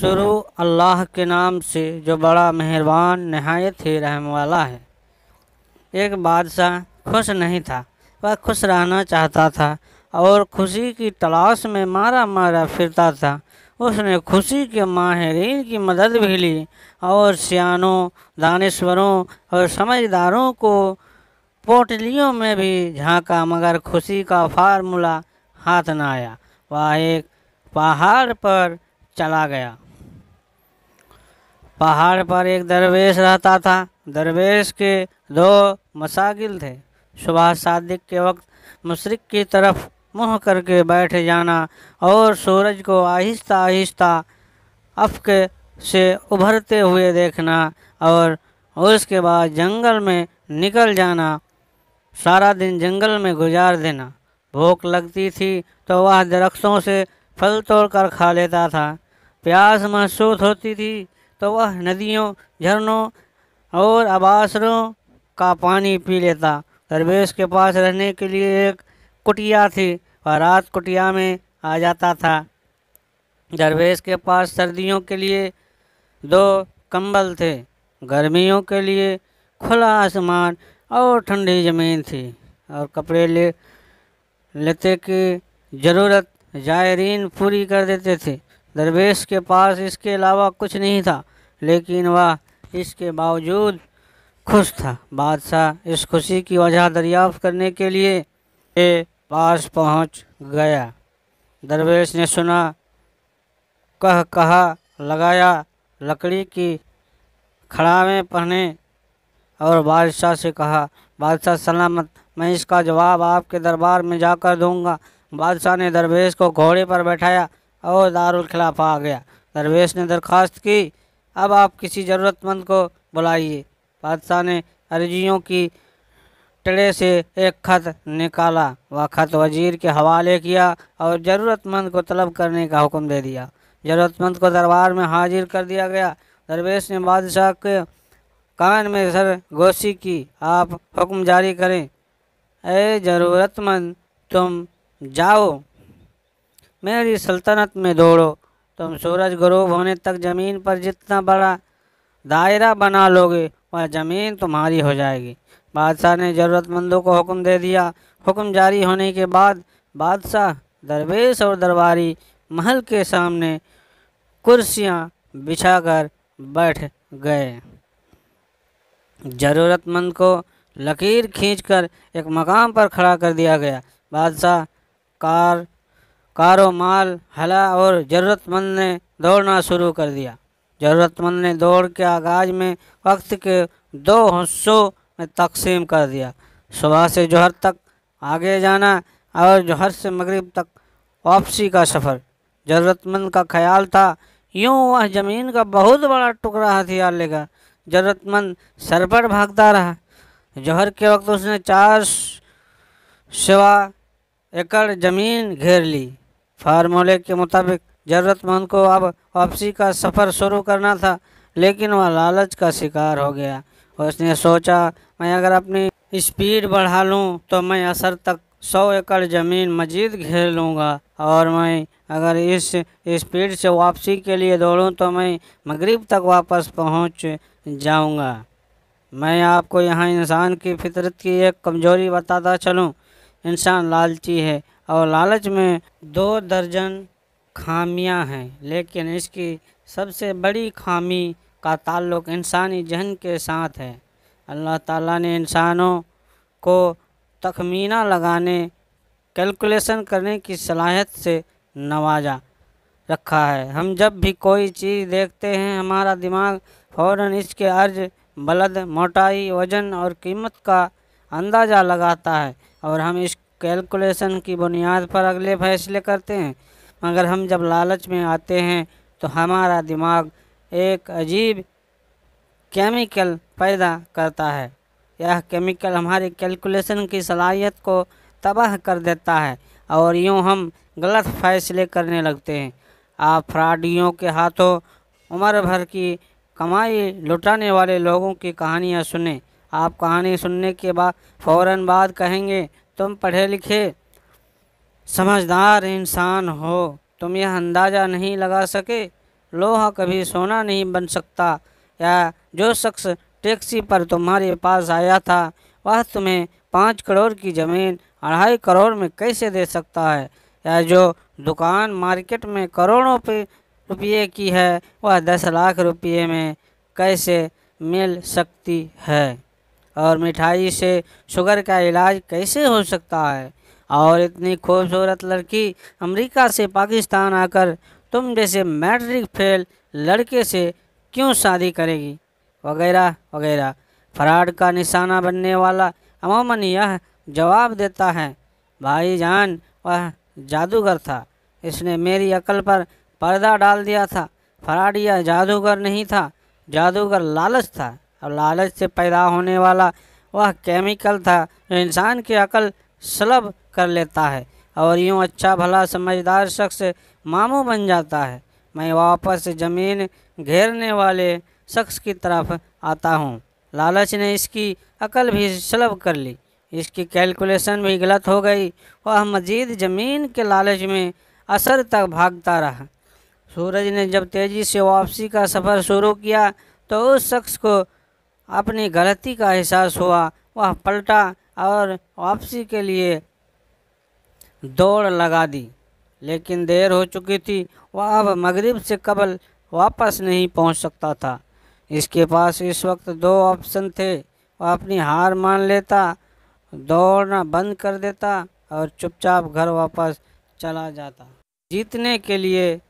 शुरू अल्लाह के नाम से जो बड़ा मेहरबान नहायत ही रहम वाला है एक बादशाह खुश नहीं था वह खुश रहना चाहता था और खुशी की तलाश में मारा मारा फिरता था उसने खुशी के माहरीन की मदद भी ली और सियानों दानश्वरों और समझदारों को पोटलियों में भी झांका मगर खुशी का फार्मूला हाथ न आया वह एक पहाड़ पर चला गया पहाड़ पर एक दरवेश रहता था दरवेश के दो मसागिल थे सुबह सादिक के वक्त मशरक की तरफ मुँह करके बैठ जाना और सूरज को आहिस्ता आहिस्ता अफके से उभरते हुए देखना और उसके बाद जंगल में निकल जाना सारा दिन जंगल में गुजार देना भूख लगती थी तो वह दरख्तों से फल तोड़ कर खा लेता था प्यास महसूस होती थी तो वह नदियों झरनों और आबासरों का पानी पी लेता दरवेश के पास रहने के लिए एक कुटिया थी वह रात कुटिया में आ जाता था दरवेश के पास सर्दियों के लिए दो कंबल थे गर्मियों के लिए खुला आसमान और ठंडी ज़मीन थी और कपड़े ले लेते की ज़रूरत ज़ायरीन पूरी कर देते थे दरवेश के पास इसके अलावा कुछ नहीं था लेकिन वह इसके बावजूद खुश था बादशाह इस खुशी की वजह दरियाफ्त करने के लिए के पास पहुंच गया दरवेश ने सुना कह कहा लगाया लकड़ी की खड़ावें पहने और बादशाह से कहा बादशाह सलामत मैं इसका जवाब आपके दरबार में जाकर दूंगा बादशाह ने दरवेश को घोड़े पर बैठाया और दारुल खिलाफा आ गया दरवेश ने दरख्वास्त की अब आप किसी ज़रूरतमंद को बुलाइए बादशाह ने अर्जियों की टड़े से एक ख़त निकाला वह ख़त वजीर के हवाले किया और ज़रूरतमंद को तलब करने का हुक्म दे दिया ज़रूरतमंद को दरबार में हाजिर कर दिया गया दरवेश ने बादशाह के कान में सर गोशी की आप हुक्म जारी करें ए ज़रूरतमंद तुम जाओ मेरी सल्तनत में दौड़ो तुम सूरज गरूब होने तक ज़मीन पर जितना बड़ा दायरा बना लोगे वह ज़मीन तुम्हारी हो जाएगी बादशाह ने ज़रूरतमंदों को हुक्म दे दिया हुक्म जारी होने के बाद बादशाह दरवेश और दरबारी महल के सामने कुर्सियाँ बिछाकर बैठ गए ज़रूरतमंद को लकीर खींचकर एक मकाम पर खड़ा कर दिया गया बादशाह कार कारोमाल हला और ज़रूरतमंद ने दौड़ना शुरू कर दिया ज़रूरतमंद ने दौड़ के आगाज़ में वक्त के दो हिस्सों में तकसीम कर दिया सुबह से जोहर तक आगे जाना और जहर से मगरब तक वापसी का सफ़र ज़रूरतमंद का ख्याल था यूं वह ज़मीन का बहुत बड़ा टुकड़ा हथियार लेगा ज़रूरतमंद सर पर भागता रहा जोहर के वक्त उसने चार सवा एकड़ ज़मीन घेर ली फार्मूले के मुताबिक ज़रूरतमंद को अब वापसी का सफ़र शुरू करना था लेकिन वह लालच का शिकार हो गया उसने सोचा मैं अगर अपनी स्पीड बढ़ा लूँ तो मैं असर तक सौ एकड़ ज़मीन मजीद घेर लूँगा और मैं अगर इस स्पीड से वापसी के लिए दौड़ूँ तो मैं मगरिब तक वापस पहुँच जाऊँगा मैं आपको यहाँ इंसान की फितरत की एक कमज़ोरी बताता चलूँ इंसान लालची है और लालच में दो दर्जन खामियां हैं लेकिन इसकी सबसे बड़ी खामी का ताल्लुक इंसानी जहन के साथ है अल्लाह ताला ने इंसानों को तखमीना लगाने कैलकुलेशन करने की सलाहियत से नवाजा रखा है हम जब भी कोई चीज़ देखते हैं हमारा दिमाग फ़ौर इसके अर्ज बलद मोटाई वज़न और कीमत का अंदाज़ा लगाता है और हम इस कैलकुलेशन की बुनियाद पर अगले फैसले करते हैं मगर हम जब लालच में आते हैं तो हमारा दिमाग एक अजीब केमिकल पैदा करता है यह केमिकल हमारी कैलकुलेशन की सलाहियत को तबाह कर देता है और यूँ हम गलत फैसले करने लगते हैं आप फ्राडियों के हाथों उम्र भर की कमाई लुटाने वाले लोगों की कहानियाँ सुने आप कहानी सुनने के बाद फ़ौर बाद कहेंगे तुम पढ़े लिखे समझदार इंसान हो तुम यह अंदाज़ा नहीं लगा सके लोहा कभी सोना नहीं बन सकता या जो शख्स टैक्सी पर तुम्हारे पास आया था वह तुम्हें पाँच करोड़ की ज़मीन अढ़ाई करोड़ में कैसे दे सकता है या जो दुकान मार्केट में करोड़ों रुपये की है वह दस लाख रुपये में कैसे मिल सकती है और मिठाई से शुगर का इलाज कैसे हो सकता है और इतनी खूबसूरत लड़की अमेरिका से पाकिस्तान आकर तुम जैसे मैट्रिक फेल लड़के से क्यों शादी करेगी वगैरह वगैरह फ्रॉड का निशाना बनने वाला अमूमन यह जवाब देता है भाई जान वह जादूगर था इसने मेरी अकल पर पर्दा डाल दिया था फ्रॉड यह जादूगर नहीं था जादूगर लालच था और लालच से पैदा होने वाला वह केमिकल था जो इंसान की अकल सलब कर लेता है और यूँ अच्छा भला समझदार शख्स मामू बन जाता है मैं वापस ज़मीन घेरने वाले शख्स की तरफ आता हूँ लालच ने इसकी अकल भी सलब कर ली इसकी कैलकुलेशन भी गलत हो गई वह मजीद ज़मीन के लालच में असर तक भागता रहा सूरज ने जब तेज़ी से वापसी का सफ़र शुरू किया तो उस शख्स को अपनी गलती का एहसास हुआ वह पलटा और वापसी के लिए दौड़ लगा दी लेकिन देर हो चुकी थी वह अब मगरिब से कबल वापस नहीं पहुंच सकता था इसके पास इस वक्त दो ऑप्शन थे वह अपनी हार मान लेता दौड़ना बंद कर देता और चुपचाप घर वापस चला जाता जीतने के लिए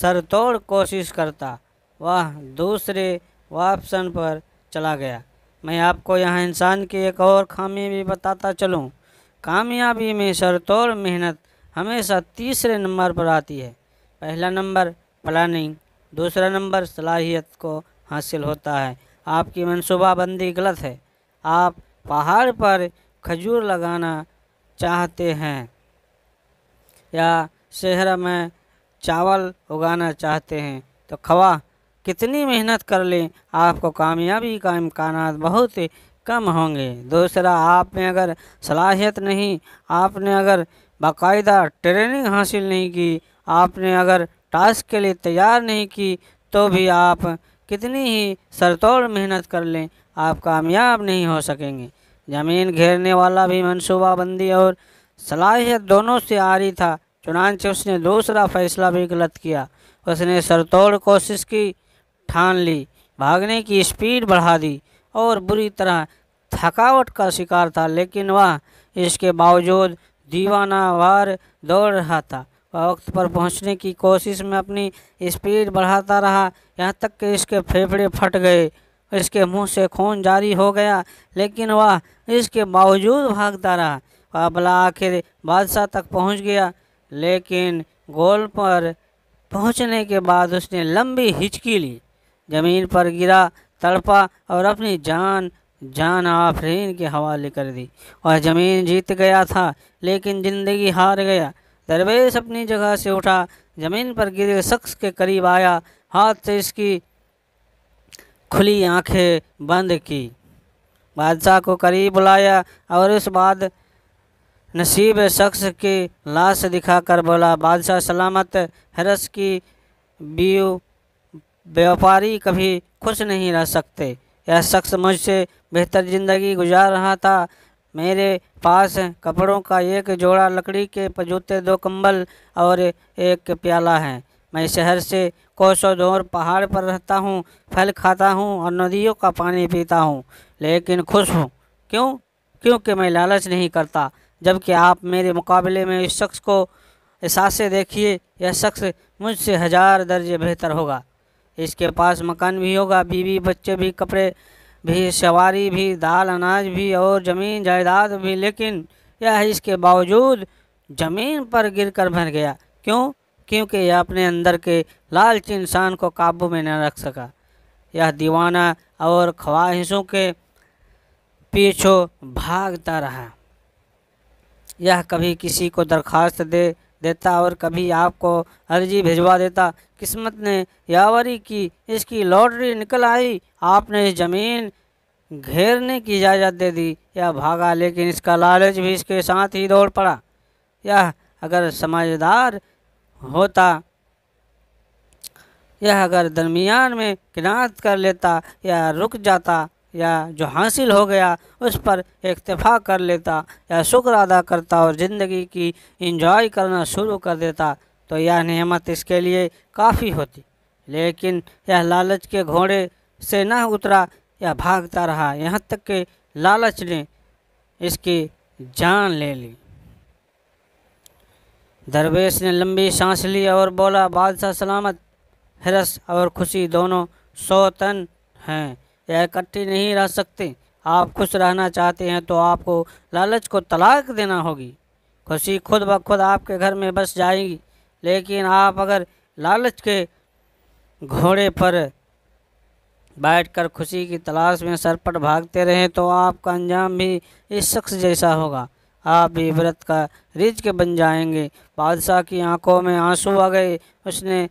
सर तोड़ कोशिश करता वह दूसरे ऑप्शन पर चला गया मैं आपको यहाँ इंसान की एक और खामी भी बताता चलूँ कामयाबी में शरतौर मेहनत हमेशा तीसरे नंबर पर आती है पहला नंबर प्लानिंग दूसरा नंबर सलाहियत को हासिल होता है आपकी मनसूबाबंदी गलत है आप पहाड़ पर खजूर लगाना चाहते हैं या शहर में चावल उगाना चाहते हैं तो खवा कितनी मेहनत कर लें आपको कामयाबी का इम्कान बहुत कम होंगे दूसरा आप में अगर सलाहियत नहीं आपने अगर बाकायदा ट्रेनिंग हासिल नहीं की आपने अगर टास्क के लिए तैयार नहीं की तो भी आप कितनी ही सरतोड़ मेहनत कर लें आप कामयाब नहीं हो सकेंगे ज़मीन घेरने वाला भी मनसूबाबंदी और सलाहियत दोनों से आ रही था चुनानचे उसने दूसरा फैसला भी गलत किया उसने सरतोड़ कोशिश की ठान ली भागने की स्पीड बढ़ा दी और बुरी तरह थकावट का शिकार था लेकिन वह इसके बावजूद दीवानावार दौड़ रहा था वह वक्त पर पहुंचने की कोशिश में अपनी स्पीड बढ़ाता रहा यहाँ तक कि इसके फेफड़े फट गए इसके मुंह से खून जारी हो गया लेकिन वह इसके बावजूद भागता रहा वह भला आखिर बादशाह तक पहुंच गया लेकिन गोल पर पहुंचने के बाद उसने लंबी हिचकी ली ज़मीन पर गिरा तड़पा और अपनी जान जान आफरीन के हवाले कर दी और ज़मीन जीत गया था लेकिन ज़िंदगी हार गया दरवेश अपनी जगह से उठा ज़मीन पर गिरे शख्स के करीब आया हाथ से इसकी खुली आंखें बंद की बादशाह को करीब बुलाया और उस बाद नसीब शख्स की लाश दिखाकर बोला बादशाह सलामत हरस की बीव व्यापारी कभी खुश नहीं रह सकते यह शख्स मुझसे बेहतर ज़िंदगी गुजार रहा था मेरे पास कपड़ों का एक जोड़ा लकड़ी के जूते दो कंबल और एक प्याला है मैं शहर से कोसों दूर पहाड़ पर रहता हूँ फल खाता हूँ और नदियों का पानी पीता हूँ लेकिन खुश हूँ क्यों क्योंकि मैं लालच नहीं करता जबकि आप मेरे मुकाबले में इस शख्स को एहसास देखिए यह शख्स मुझसे हज़ार दर्जे बेहतर होगा इसके पास मकान भी होगा बीवी बच्चे भी कपड़े भी सवारी भी दाल अनाज भी और ज़मीन जायदाद भी लेकिन यह इसके बावजूद ज़मीन पर गिर कर भर गया क्यों क्योंकि यह अपने अंदर के लालच इंसान को काबू में न रख सका यह दीवाना और ख्वाहिशों के पीछो भागता रहा यह कभी किसी को दरखास्त दे देता और कभी आपको अर्जी भिजवा देता किस्मत ने यावरी की इसकी लॉटरी निकल आई आपने इस ज़मीन घेरने की इजाज़त दे दी यह भागा लेकिन इसका लालच भी इसके साथ ही दौड़ पड़ा यह अगर समझदार होता यह अगर दरमियान में किनात कर लेता या रुक जाता या जो हासिल हो गया उस पर इक्तफा कर लेता या शुक्र अदा करता और ज़िंदगी की इंजॉय करना शुरू कर देता तो यह नेमत इसके लिए काफ़ी होती लेकिन यह लालच के घोड़े से न उतरा या भागता रहा यहाँ तक कि लालच ने इसकी जान ले ली दरवेश ने लंबी सांस ली और बोला बादशाह सलामत हरस और खुशी दोनों सौतन हैं या इकट्ठे नहीं रह सकते आप खुश रहना चाहते हैं तो आपको लालच को तलाक देना होगी खुशी खुद ब खुद आपके घर में बस जाएगी लेकिन आप अगर लालच के घोड़े पर बैठकर खुशी की तलाश में सरपट भागते रहें तो आपका अंजाम भी इस शख्स जैसा होगा आप भी व्रत का रिज के बन जाएंगे बादशाह की आंखों में आंसू आ गए उसने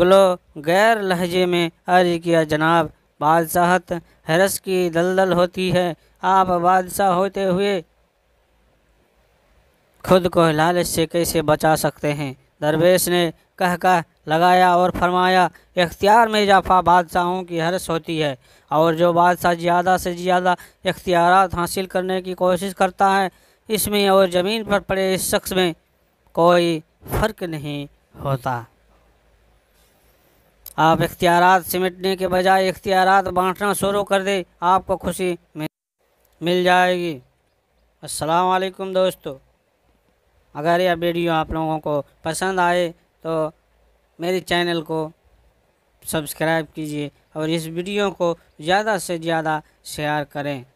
ग्लो गैर लहजे में अर्ज किया जनाब बादशाहत हरस की दलदल होती है आप बादशाह होते हुए खुद को लालच से कैसे बचा सकते हैं दरवेश ने कह कह लगाया और फरमाया इख्तियार में इजाफा बादशाहों की हरस होती है और जो बादशाह ज़्यादा से ज़्यादा इख्तियार हासिल करने की कोशिश करता है इसमें और ज़मीन पर पड़े इस शख्स में कोई फ़र्क नहीं होता आप इख्तियार सिमटने के बजाय इख्तियार बांटना शुरू कर दे आपको खुशी मिल जाएगी असलकुम दोस्तों अगर यह वीडियो आप लोगों को पसंद आए तो मेरे चैनल को सब्सक्राइब कीजिए और इस वीडियो को ज़्यादा से ज़्यादा शेयर करें